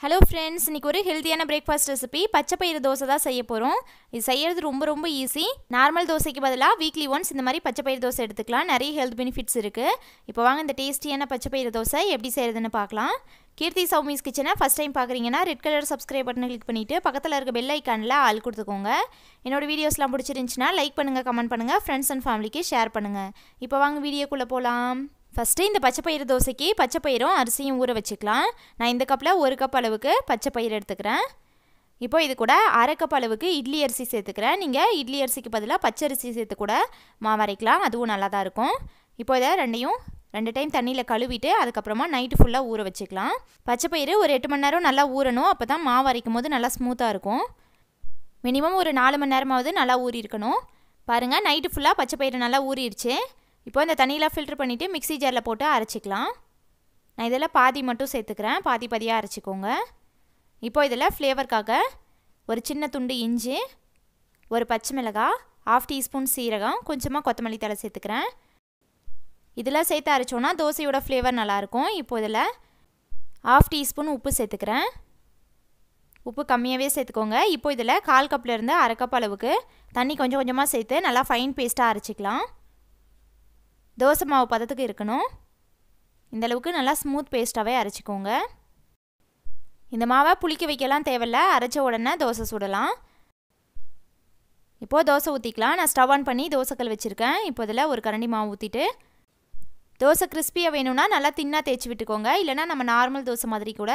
hello friends இன்றைக்கி ஒரு ஹெல்த்தியான பிரேக்ஃபாஸ்ட் ரெசிபி பச்சை பயிறு தோசை தான் செய்ய போகிறோம் இது செய்கிறது ரொம்ப ரொம்ப ஈஸி நார்மல் தோசைக்கு பதிலாக வீக்லி ஒன்ஸ் இந்த மாதிரி பச்சை பயிறு தோசை எடுத்துக்கலாம் நிறைய ஹெல்த் பெனிஃபிட்ஸ் இருக்குது இப்போ வாங்க இந்த டேஸ்டியான பச்சை பயிறு தோசை எப்படி செய்கிறதுன்னு பார்க்கலாம் கீர்த்தி சௌமிஸ் கிச்சனை ஃபஸ்ட் டைம் பார்க்குறீங்கன்னா ரெட் கலர் சப்ஸ்கிரைப் பட்டனை கிளிக் பண்ணிவிட்டு பக்கத்தில் இருக்க பெல் ஐக்கானில் ஆள் கொடுத்துக்கோங்க என்னோடய வீடியோஸ்லாம் பிடிச்சிருந்துச்சின்னா லைக் பண்ணுங்கள் கமெண்ட் பண்ணுங்கள் ஃப்ரெண்ட்ஸ் அண்ட் ஃபேமிலிக்கு ஷேர் பண்ணுங்கள் இப்போ வாங்க வீடியோக்குள்ளே போகலாம் ஃபஸ்ட்டு இந்த பச்சை பயிறு தோசைக்கு பச்சை பயிரும் அரிசியும் ஊற வச்சுக்கலாம் நான் இந்த கப்பில் ஒரு கப் அளவுக்கு பச்சை பயிர் எடுத்துக்கிறேன் இப்போ இது கூட அரை கப் அளவுக்கு இட்லி அரிசி சேர்த்துக்கிறேன் நீங்கள் இட்லி அரிசிக்கு பதிலாக பச்சை அரிசி சேர்த்து கூட மாவு அரைக்கலாம் அதுவும் நல்லா தான் இருக்கும் இப்போ இதை ரெண்டையும் ரெண்டு டைம் தண்ணியில் கழுவிட்டு அதுக்கப்புறமா நைட்டு ஃபுல்லாக ஊற வச்சுக்கலாம் பச்சை பயிறு ஒரு எட்டு மணி நேரம் நல்லா ஊறணும் அப்போ தான் மாவு அரைக்கும் போது நல்லா ஸ்மூத்தாக இருக்கும் மினிமம் ஒரு நாலு மணி நேரமாவது நல்லா ஊறி இருக்கணும் பாருங்கள் நைட்டு ஃபுல்லாக பச்சை பயிறு நல்லா ஊறிடுச்சு இப்போ இந்த தண்ணியெலாம் ஃபில்ட்ரு பண்ணிவிட்டு மிக்சி ஜாரில் போட்டு அரைச்சிக்கலாம் நான் இதில் பாதி மட்டும் சேர்த்துக்கிறேன் பாதி பாதியாக அரைச்சிக்கோங்க இப்போ இதில் ஃப்ளேவருக்காக ஒரு சின்ன துண்டு இஞ்சி ஒரு பச்சை மிளகாய் ஆஃப் டீஸ்பூன் சீரகம் கொஞ்சமாக கொத்தமல்லி தலை சேர்த்துக்கிறேன் இதில் சேர்த்து அரைச்சோன்னா தோசையோட ஃப்ளேவர் நல்லாயிருக்கும் இப்போ இதில் ஆஃப் டீஸ்பூன் உப்பு சேர்த்துக்கிறேன் உப்பு கம்மியாகவே சேர்த்துக்கோங்க இப்போ இதில் கால் கப்லேருந்து அரை கப் அளவுக்கு தண்ணி கொஞ்சம் கொஞ்சமாக சேர்த்து நல்லா ஃபைன் பேஸ்ட்டாக அரைச்சிக்கலாம் தோசை மாவு பதத்துக்கு இருக்கணும் இந்தளவுக்கு நல்லா ஸ்மூத் பேஸ்ட்டாகவே அரைச்சிக்கோங்க இந்த மாவை புளிக்க வைக்கலாம் தேவையில்ல அரைச்ச உடனே தோசை சுடலாம் இப்போது தோசை ஊற்றிக்கலாம் நான் ஸ்டவ் ஆன் பண்ணி தோசைக்கல் வச்சுருக்கேன் இப்போ இதில் ஒரு கரண்டி மாவு ஊற்றிட்டு தோசை கிறிஸ்பியாக வேணும்னா நல்லா தின்னாக தேய்ச்சி விட்டுக்கோங்க இல்லைனா நம்ம நார்மல் தோசை மாதிரி கூட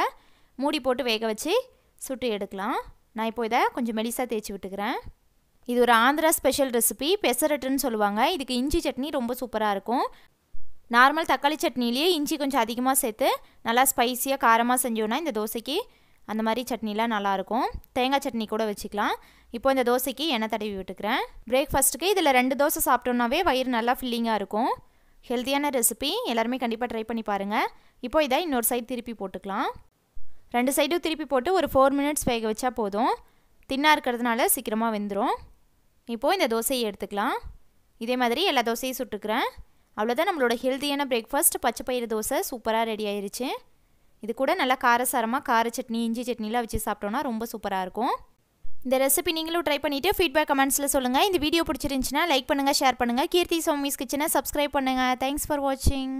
மூடி போட்டு வேக வச்சு சுட்டு எடுக்கலாம் நான் இப்போ இதை கொஞ்சம் மெலிசாக தேய்ச்சி விட்டுக்கிறேன் இது ஒரு ஆந்திரா ஸ்பெஷல் ரெசிபி பெசரட்டுன்னு சொல்லுவாங்க இதுக்கு இஞ்சி சட்னி ரொம்ப சூப்பராக இருக்கும் நார்மல் தக்காளி சட்னிலேயே இஞ்சி கொஞ்சம் அதிகமாக சேர்த்து நல்லா ஸ்பைஸியாக காரமாக செஞ்சோன்னா இந்த தோசைக்கு அந்த மாதிரி சட்னிலாம் நல்லாயிருக்கும் தேங்காய் சட்னி கூட வச்சுக்கலாம் இப்போ இந்த தோசைக்கு எண்ணெய் தடவி விட்டுக்கிறேன் பிரேக்ஃபாஸ்ட்டுக்கு இதில் ரெண்டு தோசை சாப்பிட்டோன்னாவே வயிறு நல்லா ஃபில்லிங்காக இருக்கும் ஹெல்த்தியான ரெசிபி எல்லாருமே கண்டிப்பாக ட்ரை பண்ணி பாருங்கள் இப்போ இதை இன்னொரு சைடு திருப்பி போட்டுக்கலாம் ரெண்டு சைடும் திருப்பி போட்டு ஒரு ஃபோர் மினிட்ஸ் வேக வச்சா போதும் தின்னாக இருக்கிறதுனால சீக்கிரமாக வெந்துடும் இப்போது இந்த தோசையை எடுத்துக்கலாம் இதே மாதிரி எல்லா தோசையும் சுட்டுக்கிறேன் அவ்வளோதான் நம்மளோட ஹெல்த்தியான பிரேக்ஃபாஸ்ட் பச்சை பயிறு தோசை சூப்பராக ரெடி ஆயிடுச்சு இது கூட நல்லா காரசாரமாக கார சட்னி இஞ்சி சட்னிலாம் வச்சு சாப்பிட்டோன்னா ரொம்ப சூப்பராக இருக்கும் இந்த ரெசிபி நீங்களும் ட்ரை பண்ணிவிட்டு ஃபீட்பேக் கமெண்ட்ஸில் சொல்லுங்கள் இந்த வீடியோ பிடிச்சிருந்துச்சின்னா லைக் பண்ணுங்கள் ஷேர் பண்ணுங்கள் கீர்த்தி சோமிஸ் கிச்சனை சப்ஸ்கிரைப் பண்ணுங்கள் தேங்க்ஸ் ஃபார் வாட்சிங்